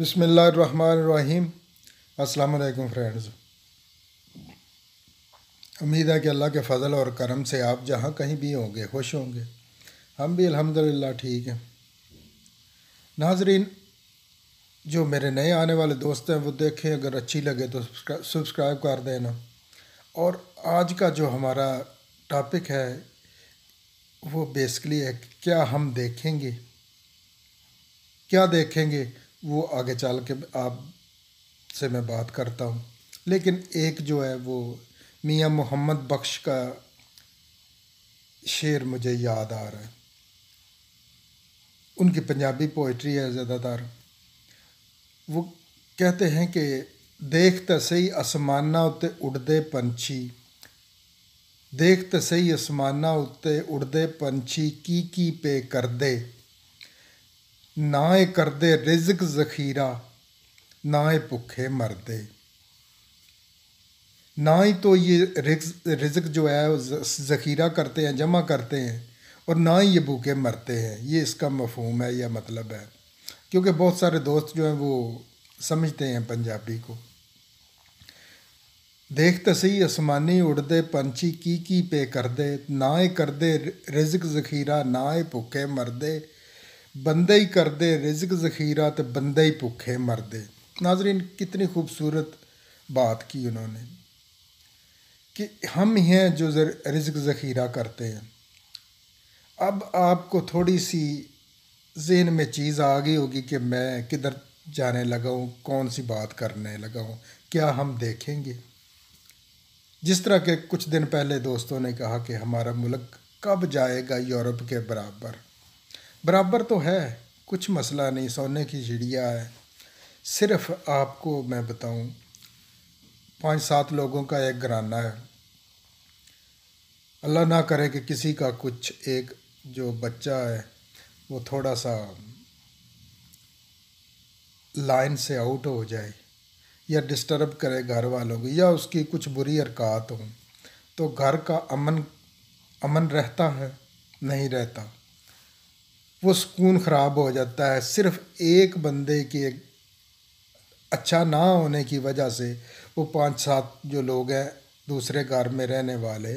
बसमीम अल्लाम फ्रेंड्स उम्मीद है कि अल्लाह के फजल और करम से आप जहाँ कहीं भी होंगे खुश होंगे हम भी अल्हम्दुलिल्लाह ठीक हैं नाजरीन जो मेरे नए आने वाले दोस्त हैं वो देखें अगर अच्छी लगे तो सब्सक्राइब कर देना और आज का जो हमारा टॉपिक है वो बेसिकली है क्या हम देखेंगे क्या देखेंगे वो आगे चल के आप से मैं बात करता हूँ लेकिन एक जो है वो मियाँ मोहम्मद बख्श का शेर मुझे याद आ रहा है उनकी पंजाबी पोइट्री है ज़्यादातर वो कहते हैं कि देख तो सही आसमाना उत्ते उड़ते पंछी देख तो सही आसमाना उत्ते उड़दे पंछी की की पे कर दे ना ਨਾਏ ਕਰਦੇ ਰਿਜ਼ਕ ना ਨਾਏ ਭੁੱखे ਮਰਦੇ ना ही तो ये रिज रिस्क जो है ज़ख़ीरा करते हैं जमा करते हैं और ना ही ये भूखे मरते हैं ये इसका मफहम है या मतलब है क्योंकि बहुत सारे दोस्त जो हैं वो समझते हैं पंजाबी को देख सही आसमानी उड़दे पंछी की की पे कर दे ना कर दे रिजक ज़ख़ीरा ना भुखे मरदे बंदे ही करदे रिजक ज़खीरा तो बंदे ही भुखे मरदे नाजरीन कितनी खूबसूरत बात की उन्होंने कि हम ही हैं जो रिजक ज़खीरा करते हैं अब आपको थोड़ी सी जहन में चीज़ आ गई होगी कि मैं किधर जाने लगा हूँ कौन सी बात करने लगा हूँ क्या हम देखेंगे जिस तरह के कुछ दिन पहले दोस्तों ने कहा कि हमारा मुल्क कब जाएगा यूरोप के बराबर बराबर तो है कुछ मसला नहीं सोने की चिड़िया है सिर्फ आपको मैं बताऊं पांच सात लोगों का एक घराना है अल्लाह ना करे कि किसी का कुछ एक जो बच्चा है वो थोड़ा सा लाइन से आउट हो जाए या डिस्टर्ब करे घर वालों को या उसकी कुछ बुरी हरकत हो तो घर का अमन अमन रहता है नहीं रहता वो सुकून ख़राब हो जाता है सिर्फ एक बंदे के अच्छा ना होने की वजह से वो पांच सात जो लोग हैं दूसरे घर में रहने वाले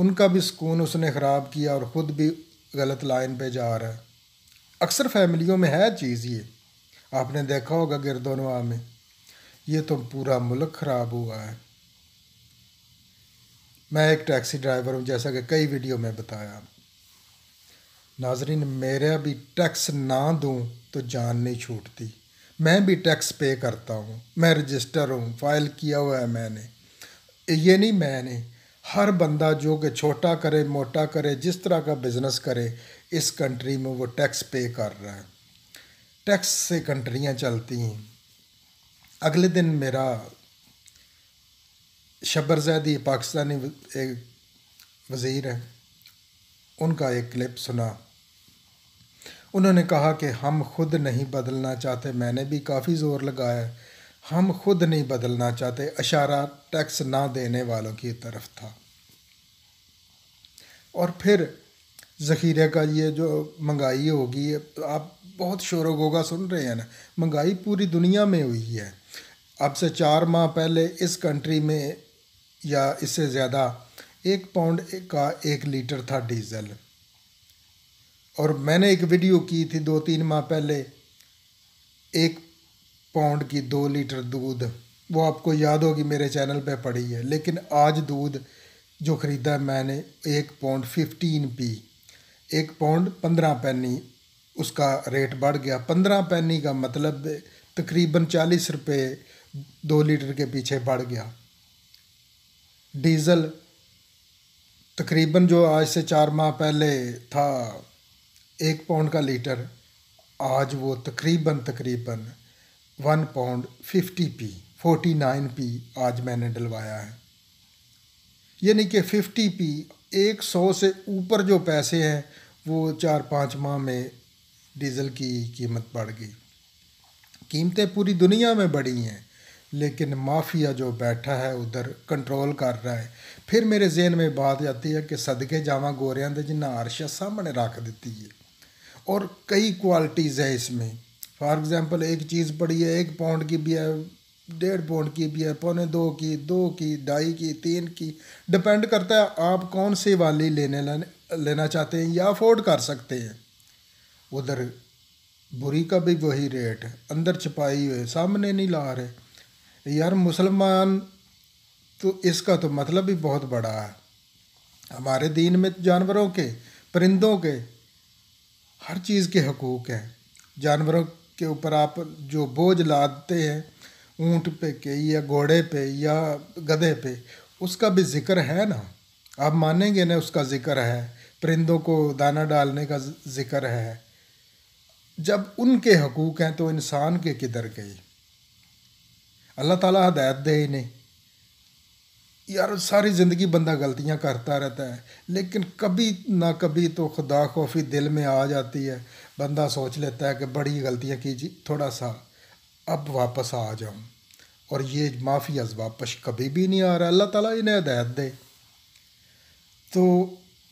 उनका भी सुकून उसने ख़राब किया और ख़ुद भी गलत लाइन पे जा रहा है अक्सर फैमिलियों में है चीज़ ये आपने देखा होगा गिरदोनवा में ये तो पूरा मुल्क ख़राब हुआ है मैं एक टैक्सी ड्राइवर हूँ जैसा कि कई वीडियो में बताया नाजरीन मेरा भी टैक्स ना दूँ तो जान नहीं छूटती मैं भी टैक्स पे करता हूँ मैं रजिस्टर हूँ फाइल किया हुआ है मैंने ये नहीं मैंने हर बंदा जो कि छोटा करे मोटा करे जिस तरह का बिज़नेस करे इस कंट्री में वो टैक्स पे कर रहा है टैक्स से कंट्रियाँ चलती हैं अगले दिन मेरा जैदी पाकिस्तानी एक वज़ीर है उनका एक क्लिप सुना उन्होंने कहा कि हम खुद नहीं बदलना चाहते मैंने भी काफ़ी ज़ोर लगाया हम खुद नहीं बदलना चाहते अशारा टैक्स ना देने वालों की तरफ था और फिर ज़ख़ीरे का ये जो महंगाई होगी आप बहुत शोर गोगा सुन रहे हैं ना महंगाई पूरी दुनिया में हुई है अब से चार माह पहले इस कंट्री में या इससे ज़्यादा एक पाउंड का एक लीटर था डीजल और मैंने एक वीडियो की थी दो तीन माह पहले एक पाउंड की दो लीटर दूध वो आपको याद होगी मेरे चैनल पे पड़ी है लेकिन आज दूध जो ख़रीदा मैंने एक पाउंड फिफ्टीन पी एक पाउंड पंद्रह पैनी उसका रेट बढ़ गया पंद्रह पैनी का मतलब तकरीबन चालीस रुपये दो लीटर के पीछे बढ़ गया डीज़ल तकरीबन जो आज से चार माह पहले था एक पाउंड का लीटर आज वो तकरीबन तकरीबन one pound fifty P forty nine P आज मैंने डलवाया है यानी कि फिफ्टी पी एक सौ से ऊपर जो पैसे हैं वो चार पाँच माह में डीज़ल की कीमत बढ़ गई कीमतें पूरी दुनिया में बढ़ी हैं लेकिन माफिया जो बैठा है उधर कंट्रोल कर रहा है फिर मेरे जहन में बात आती है कि सदके जावा गोरिया के जिन्हें आरशा सामने रख दी है और कई क्वालिटीज़ है इसमें फॉर एग्ज़ाम्पल एक चीज़ पड़ी है एक पाउंड की भी है डेढ़ पाउंड की भी है पौने दो की दो की ढाई की तीन की डिपेंड करता है आप कौन सी वाली लेने लेना चाहते हैं या अफोर्ड कर सकते हैं उधर बुरी का भी वही रेट अंदर छिपाई हुए सामने नहीं ला रहे यार मुसलमान तो इसका तो मतलब भी बहुत बड़ा है हमारे दीन में जानवरों के परिंदों के हर चीज़ के हकूक़ हैं जानवरों के ऊपर आप जो बोझ लादते हैं ऊँट पे के या घोड़े पे या गधे पे उसका भी जिक्र है ना आप मानेंगे ना उसका जिक्र है परिंदों को दाना डालने का जिक्र है जब उनके हकूक़ हैं तो इंसान के किधर गई अल्लाह ताला हदायत दे ही नहीं यार सारी ज़िंदगी बंदा गलतियां करता रहता है लेकिन कभी ना कभी तो खुदा खौफी दिल में आ जाती है बंदा सोच लेता है कि बड़ी गलतियां की जी थोड़ा सा अब वापस आ जाऊं और ये माफ़ी अज वापस कभी भी नहीं आ रहा अल्लाह ताला इन्हें हदायत दे तो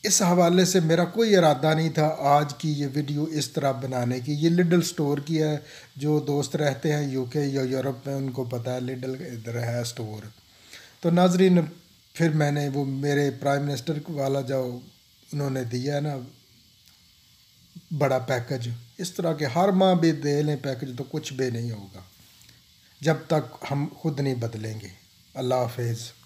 इस हवाले से मेरा कोई इरादा नहीं था आज की ये वीडियो इस तरह बनाने की ये लिडल स्टोर की है जो दोस्त रहते हैं यूके या यूरोप में उनको पता है लिडल इधर है स्टोर तो नाजरीन फिर मैंने वो मेरे प्राइम मिनिस्टर वाला जो उन्होंने दिया है ना बड़ा पैकेज इस तरह के हर माह भी दे लें पैकेज तो कुछ भी नहीं होगा जब तक हम खुद नहीं बदलेंगे अल्लाह हाफिज़